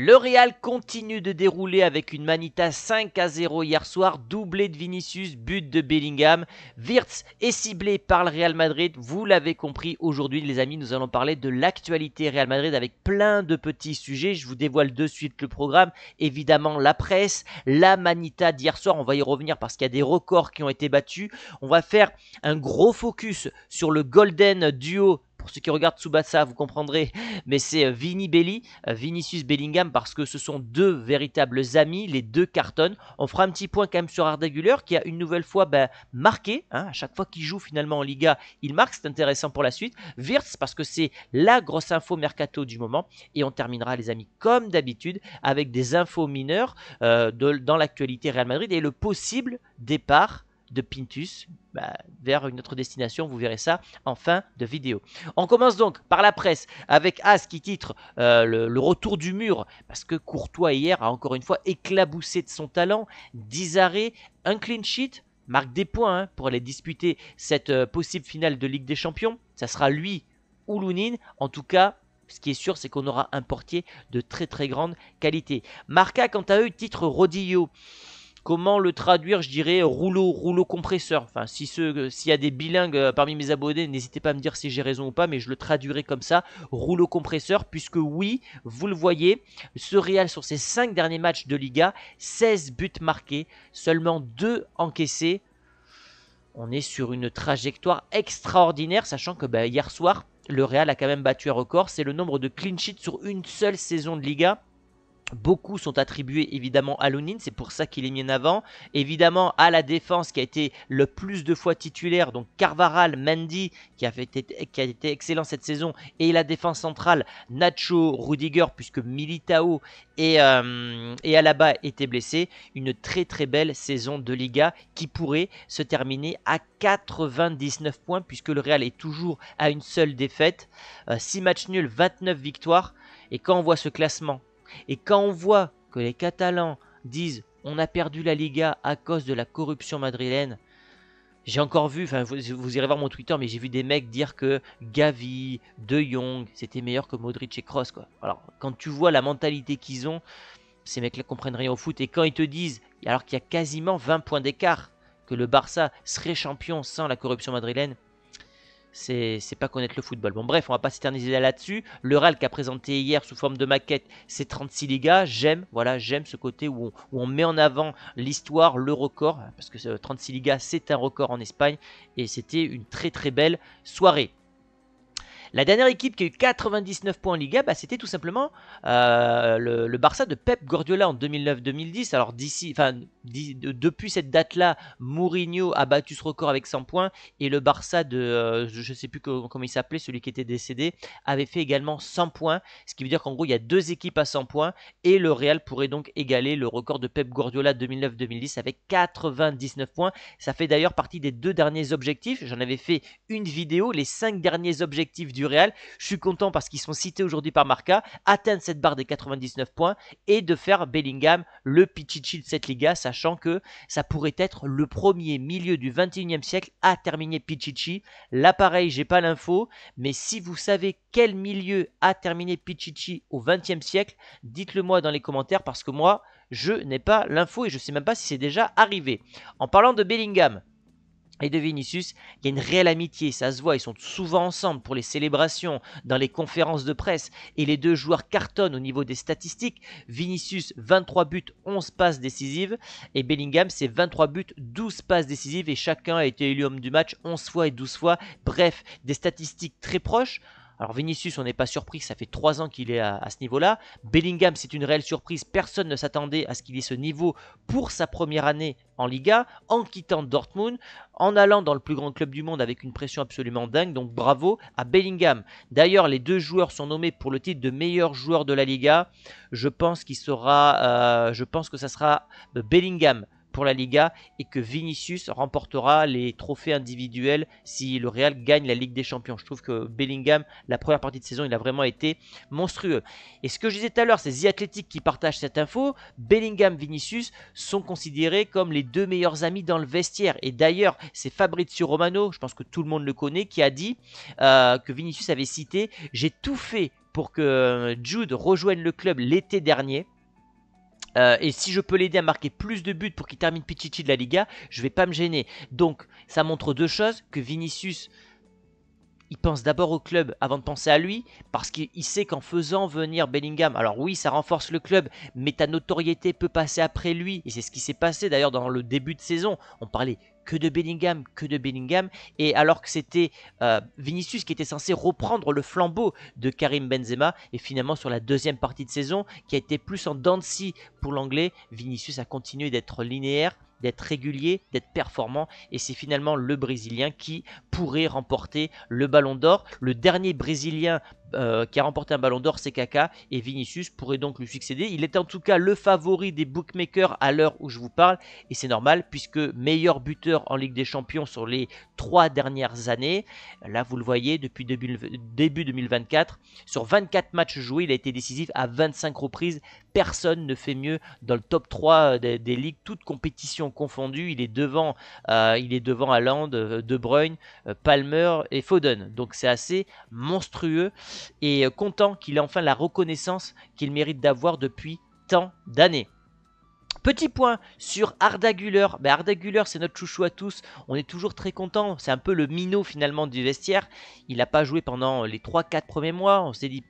Le Real continue de dérouler avec une manita 5 à 0 hier soir, doublé de Vinicius, but de Bellingham. Wirtz est ciblé par le Real Madrid. Vous l'avez compris, aujourd'hui les amis, nous allons parler de l'actualité Real Madrid avec plein de petits sujets. Je vous dévoile de suite le programme. Évidemment la presse, la manita d'hier soir, on va y revenir parce qu'il y a des records qui ont été battus. On va faire un gros focus sur le Golden Duo pour ceux qui regardent Tsubasa, vous comprendrez, mais c'est euh, Vini Belli, euh, Vinicius Bellingham, parce que ce sont deux véritables amis, les deux cartonnent. On fera un petit point quand même sur Arda qui a une nouvelle fois ben, marqué. Hein, à chaque fois qu'il joue finalement en Liga, il marque, c'est intéressant pour la suite. Wirtz, parce que c'est la grosse info mercato du moment. Et on terminera, les amis, comme d'habitude, avec des infos mineures euh, dans l'actualité Real Madrid et le possible départ de Pintus bah, vers une autre destination. Vous verrez ça en fin de vidéo. On commence donc par la presse avec As qui titre euh, le, retour du mur parce que Courtois hier a encore une fois éclaboussé de son talent. 10 arrêts, un clean sheet. Marque des points hein, pour aller disputer cette euh, possible finale de Ligue des Champions. Ça sera lui ou Lounine. En tout cas, ce qui est sûr, c'est qu'on aura un portier de très très grande qualité. Marca, quant à eux, titre Rodillo comment le traduire, je dirais rouleau, rouleau compresseur. Enfin, si s'il y a des bilingues euh, parmi mes abonnés, n'hésitez pas à me dire si j'ai raison ou pas, mais je le traduirai comme ça, rouleau compresseur, puisque oui, vous le voyez, ce Real sur ses 5 derniers matchs de Liga, 16 buts marqués, seulement 2 encaissés. On est sur une trajectoire extraordinaire, sachant que bah, hier soir, le Real a quand même battu un record, c'est le nombre de clean sheets sur une seule saison de Liga. Beaucoup sont attribués évidemment à Lounine, c'est pour ça qu'il est mis en avant. Évidemment à la défense qui a été le plus de fois titulaire, donc Carvaral, Mendy qui a, été excellent cette saison, et la défense centrale, Nacho, Rudiger, puisque Militao et, euh, et Alaba étaient blessés. Une très très belle saison de Liga qui pourrait se terminer à 99 points, puisque le Real est toujours à une seule défaite. 6 euh, matchs nuls, 29 victoires. Et quand on voit ce classement et quand on voit que les Catalans disent on a perdu la Liga à cause de la corruption madrilène, j'ai encore vu, enfin vous, irez voir mon Twitter, mais j'ai vu des mecs dire que Gavi, De Jong, c'était meilleur que Modric et Kroos. Alors quand tu vois la mentalité qu'ils ont, ces mecs-là comprennent rien au foot. Et quand ils te disent, alors qu'il y a quasiment 20 points d'écart, que le Barça serait champion sans la corruption madrilène, c'est pas connaître le football. Bon, bref, on va pas s'éterniser là-dessus. Le RAL qu'a présenté hier sous forme de maquette, c'est 36 Ligas. J'aime, voilà, j'aime ce côté où on, où on, met en avant l'histoire, le record, parce que 36 euh, Ligas, c'est un record en Espagne. Et c'était une très très belle soirée. La dernière équipe qui a eu 99 points en Liga, bah, c'était tout simplement euh, le, Barça de Pep Guardiola en 2009-2010. Alors d'ici, enfin, depuis cette date-là, Mourinho a battu ce record avec 100 points et le Barça de, euh, je ne sais plus comment, il s'appelait, celui qui était décédé, avait fait également 100 points. Ce qui veut dire qu'en gros, il y a deux équipes à 100 points et le Real pourrait donc égaler le record de Pep Guardiola 2009-2010 avec 99 points. Ça fait d'ailleurs partie des deux derniers objectifs. J'en avais fait une vidéo, les cinq derniers objectifs du Real. Je suis content parce qu'ils sont cités aujourd'hui par Marca, atteindre cette barre des 99 points et de faire Bellingham le Pichichi de cette Liga, sachant que ça pourrait être le premier milieu du 21e siècle à terminer Pichichi. Là, pareil, j'ai pas l'info, mais si vous savez quel milieu a terminé Pichichi au 20e siècle, dites-le moi dans les commentaires parce que moi, je n'ai pas l'info et je sais même pas si c'est déjà arrivé. En parlant de Bellingham, et de Vinicius, il y a une réelle amitié, ça se voit, ils sont souvent ensemble pour les célébrations, dans les conférences de presse, et les deux joueurs cartonnent au niveau des statistiques. Vinicius, 23 buts, 11 passes décisives, et Bellingham, c'est 23 buts, 12 passes décisives, et chacun a été élu homme du match 11 fois et 12 fois, bref, des statistiques très proches. Alors Vinicius, on n'est pas surpris, ça fait 3 ans qu'il est à, ce niveau-là. Bellingham, c'est une réelle surprise, personne ne s'attendait à ce qu'il ait ce niveau pour sa première année en Liga, en quittant Dortmund, en allant dans le plus grand club du monde avec une pression absolument dingue, donc bravo à Bellingham. D'ailleurs, les deux joueurs sont nommés pour le titre de meilleur joueur de la Liga. Je pense qu'il sera, euh, je pense que ça sera Bellingham la Liga et que Vinicius remportera les trophées individuels si le Real gagne la Ligue des Champions. Je trouve que Bellingham, la première partie de saison, il a vraiment été monstrueux. Et ce que je disais tout à l'heure, c'est The Athletic qui partage cette info. Bellingham, Vinicius sont considérés comme les deux meilleurs amis dans le vestiaire. Et d'ailleurs, c'est Fabrizio Romano, je pense que tout le monde le connaît, qui a dit euh, que Vinicius avait cité J'ai tout fait pour que euh, Jude rejoigne le club l'été dernier. Euh, et si je peux l'aider à marquer plus de buts pour qu'il termine Pichichi de la Liga, je vais pas me gêner. Donc ça montre deux choses, que Vinicius il pense d'abord au club avant de penser à lui, parce qu'il sait qu'en faisant venir Bellingham, alors oui, ça renforce le club, mais ta notoriété peut passer après lui, et c'est ce qui s'est passé d'ailleurs dans le début de saison. On parlait que de Bellingham, que de Bellingham, et alors que c'était euh, Vinicius qui était censé reprendre le flambeau de Karim Benzema, et finalement sur la deuxième partie de saison, qui a été plus en dents pour l'anglais, Vinicius a continué d'être linéaire, d'être régulier, d'être performant. Et c'est finalement le Brésilien qui pourrait remporter le ballon d'or. Le dernier Brésilien euh, qui a remporté un ballon d'or, c'est Kaka, et Vinicius pourrait donc lui succéder. Il est en tout cas le favori des bookmakers à l'heure où je vous parle, et c'est normal, puisque meilleur buteur en Ligue des Champions sur les trois dernières années, là vous le voyez, depuis début, 2024, sur 24 matchs joués, il a été décisif à 25 reprises, personne ne fait mieux dans le top 3 euh, des, ligues, toutes compétitions confondues. Il est devant, euh, il est devant De Bruyne, Palmer et Foden. Donc c'est assez monstrueux et euh, content qu'il ait enfin la reconnaissance qu'il mérite d'avoir depuis tant d'années. Petit point sur ben, Arda Güler. c'est notre chouchou à tous. On est toujours très content. C'est un peu le minot finalement du vestiaire. Il n'a pas joué pendant les 3-4 premiers mois. On s'est dit,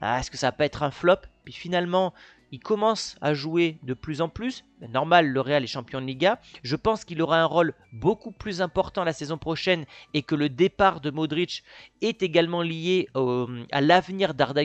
ah, est-ce que ça va pas être un flop Puis finalement, il commence à jouer de plus en plus. Ben, normal, le Real est champion de Liga. Je pense qu'il aura un rôle beaucoup plus important la saison prochaine et que le départ de Modric est également lié à l'avenir d'Arda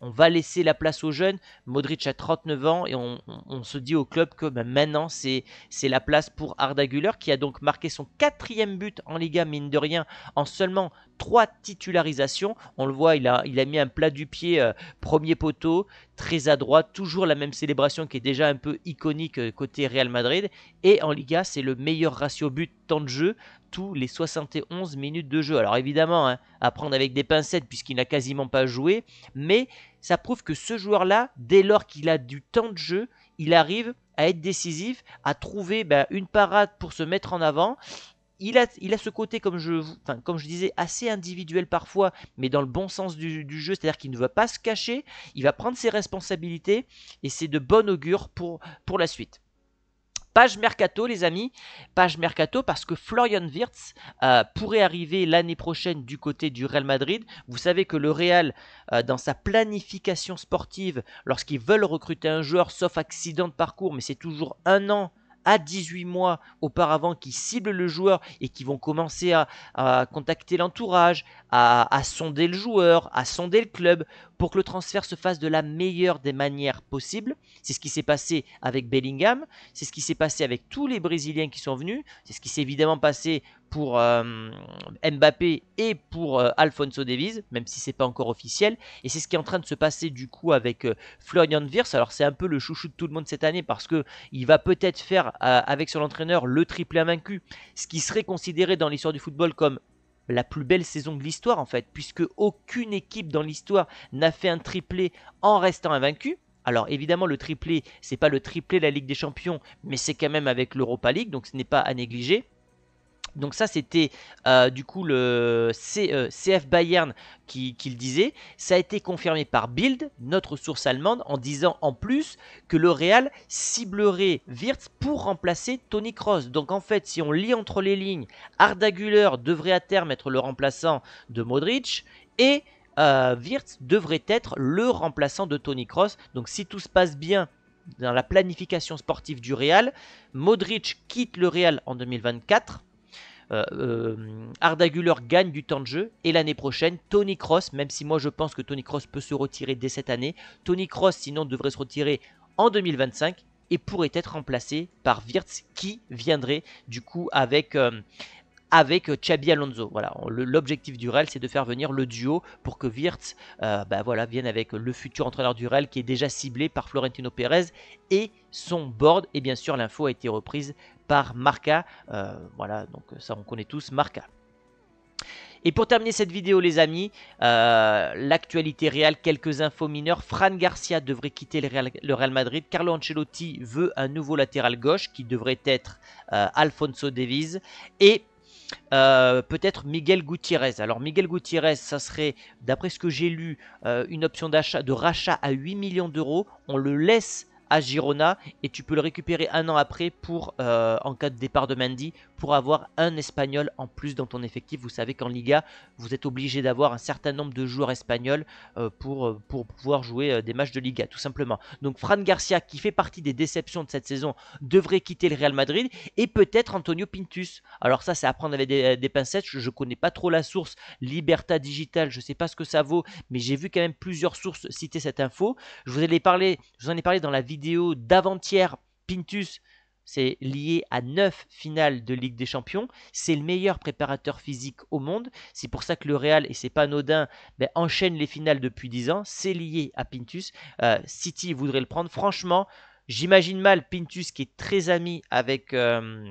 On va laisser la place aux jeunes. Modric a 39 ans et on, se dit au club que ben, maintenant c'est la place pour Arda qui a donc marqué son quatrième but en Liga, mine de rien, en seulement trois titularisations. On le voit, il a, il a mis un plat du pied, euh, premier poteau, très à droite, toujours la même célébration qui est déjà un peu iconique euh, côté Real Madrid. Et en Liga, c'est le meilleur ratio but temps de jeu tous les 71 minutes de jeu. Alors évidemment, hein, à prendre avec des pincettes puisqu'il n'a quasiment pas joué, mais ça prouve que ce joueur-là, dès lors qu'il a du temps de jeu, il arrive à être décisif, à trouver ben, une parade pour se mettre en avant il a, ce côté, comme je, comme je disais, assez individuel parfois, mais dans le bon sens du, jeu, c'est-à-dire qu'il ne va pas se cacher, il va prendre ses responsabilités, et c'est de bon augure pour, pour la suite. Page mercato, les amis. Page mercato parce que Florian Wirtz euh, pourrait arriver l'année prochaine du côté du Real Madrid. Vous savez que le Real, euh, dans sa planification sportive, lorsqu'ils veulent recruter un joueur, sauf accident de parcours, mais c'est toujours un an à 18 mois auparavant qui ciblent le joueur et qui vont commencer à, à contacter l'entourage, à, sonder le joueur, à sonder le club, pour que le transfert se fasse de la meilleure des manières possibles. C'est ce qui s'est passé avec Bellingham, c'est ce qui s'est passé avec tous les Brésiliens qui sont venus, c'est ce qui s'est évidemment passé pour euh, Mbappé et pour euh, Alfonso Davies, même si c'est pas encore officiel, et c'est ce qui est en train de se passer du coup avec euh, Florian Wirtz. Alors c'est un peu le chouchou de tout le monde cette année parce que il va peut-être faire avec son entraîneur le triple invaincu, ce qui serait considéré dans l'histoire du football comme la plus belle saison de l'histoire en fait, puisque aucune équipe dans l'histoire n'a fait un triplé en restant invaincue. Alors évidemment le triplé, c'est pas le triplé de la Ligue des Champions, mais c'est quand même avec l'Europa League, donc ce n'est pas à négliger. Donc ça c'était euh, du coup le CF euh, Bayern qui, le disait. Ça a été confirmé par Bild, notre source allemande, en disant en plus que le Real ciblerait Wirtz pour remplacer Tony Cross. Donc en fait, si on lit entre les lignes, Arda devrait à terme être le remplaçant de Modric et euh, Wirtz devrait être le remplaçant de Tony Cross. Donc si tout se passe bien dans la planification sportive du Real, Modric quitte le Real en 2024 euh, euh, Arda gagne du temps de jeu. Et l'année prochaine, Tony Cross, même si moi je pense que Tony Cross peut se retirer dès cette année, Tony Cross sinon devrait se retirer en 2025 et pourrait être remplacé par Wirtz qui viendrait du coup avec, euh, avec Chabi euh, Alonso. Voilà, l'objectif du Real, c'est de faire venir le duo pour que Wirtz euh, bah, voilà, vienne avec le futur entraîneur du Real qui est déjà ciblé par Florentino Pérez et son board. Et bien sûr, l'info a été reprise par Marca. Euh, voilà, donc ça, on connaît tous Marca. Et pour terminer cette vidéo les amis, l'actualité réelle, quelques infos mineures. Fran Garcia devrait quitter le Real, Madrid. Carlo Ancelotti veut un nouveau latéral gauche qui devrait être Alfonso Davies. Et euh, peut-être Miguel Gutiérrez. Alors Miguel Gutiérrez, ça serait, d'après ce que j'ai lu, euh, une option d'achat de rachat à 8 millions d'euros. On le laisse à Girona et tu peux le récupérer un an après pour euh, en cas de départ de Mendy pour avoir un espagnol en plus dans ton effectif. Vous savez qu'en Liga, vous êtes obligé d'avoir un certain nombre de joueurs espagnols euh, pour, euh, pour pouvoir jouer des matchs de Liga tout simplement. Donc Fran Garcia qui fait partie des déceptions de cette saison devrait quitter le Real Madrid et peut-être Antonio Pintus. Alors ça c'est à prendre avec des, pincettes, je, ne connais pas trop la source Liberta Digital, je sais pas ce que ça vaut mais j'ai vu quand même plusieurs sources citer cette info. Je vous, ai parlé, je vous en ai parlé dans la vidéo vidéo d'avant-hier, Pintus, c'est lié à 9 finales de Ligue des Champions. C'est le meilleur préparateur physique au monde. C'est pour ça que le Real, et c'est pas anodin, mais ben, enchaîne les finales depuis 10 ans. C'est lié à Pintus. Euh, City voudrait le prendre. Franchement, j'imagine mal Pintus qui est très ami avec... Euh,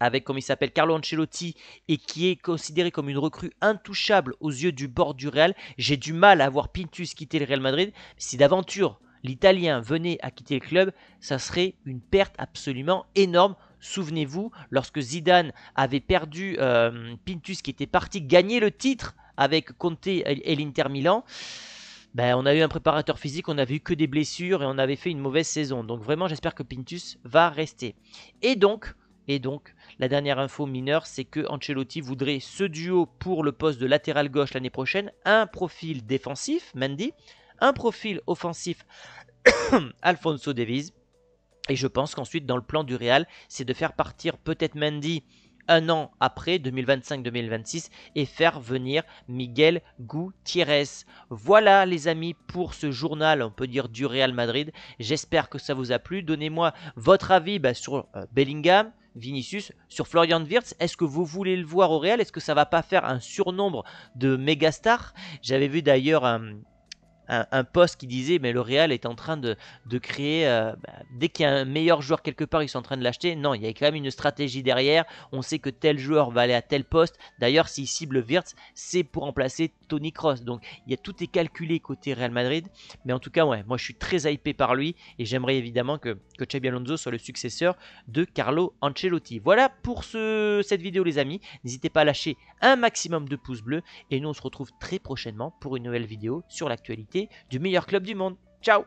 avec comme il s'appelle Carlo Ancelotti et qui est considéré comme une recrue intouchable aux yeux du bord du Real. J'ai du mal à voir Pintus quitter le Real Madrid. Si d'aventure l'Italien venait à quitter le club, ça serait une perte absolument énorme. Souvenez-vous, lorsque Zidane avait perdu euh, Pintus qui était parti gagner le titre avec Conte et l'Inter Milan, ben, on a eu un préparateur physique, on avait eu que des blessures et on avait fait une mauvaise saison. Donc vraiment, j'espère que Pintus va rester. Et donc, et donc, la dernière info mineure, c'est que Ancelotti voudrait ce duo pour le poste de latéral gauche l'année prochaine, un profil défensif, Mendy, un profil offensif Alfonso Davies. Et je pense qu'ensuite, dans le plan du Real, c'est de faire partir peut-être Mendy un an après, 2025-2026, et faire venir Miguel Gutiérrez. Voilà les amis pour ce journal, on peut dire du Real Madrid. J'espère que ça vous a plu. Donnez-moi votre avis bah, sur euh, Bellingham, Vinicius, sur Florian Wirtz, est-ce que vous voulez le voir au Real Est-ce que ça va pas faire un surnombre de méga J'avais vu d'ailleurs un euh, un, poste qui disait mais le Real est en train de, créer euh, bah, dès qu'il y a un meilleur joueur quelque part ils sont en train de l'acheter non il y a quand même une stratégie derrière on sait que tel joueur va aller à tel poste d'ailleurs s'il cible Wirtz c'est pour remplacer Tony Cross donc il y a tout est calculé côté Real Madrid mais en tout cas ouais moi je suis très hypé par lui et j'aimerais évidemment que, que Alonso soit le successeur de Carlo Ancelotti voilà pour ce, cette vidéo les amis n'hésitez pas à lâcher un maximum de pouces bleus et nous on se retrouve très prochainement pour une nouvelle vidéo sur l'actualité du meilleur club du monde. Ciao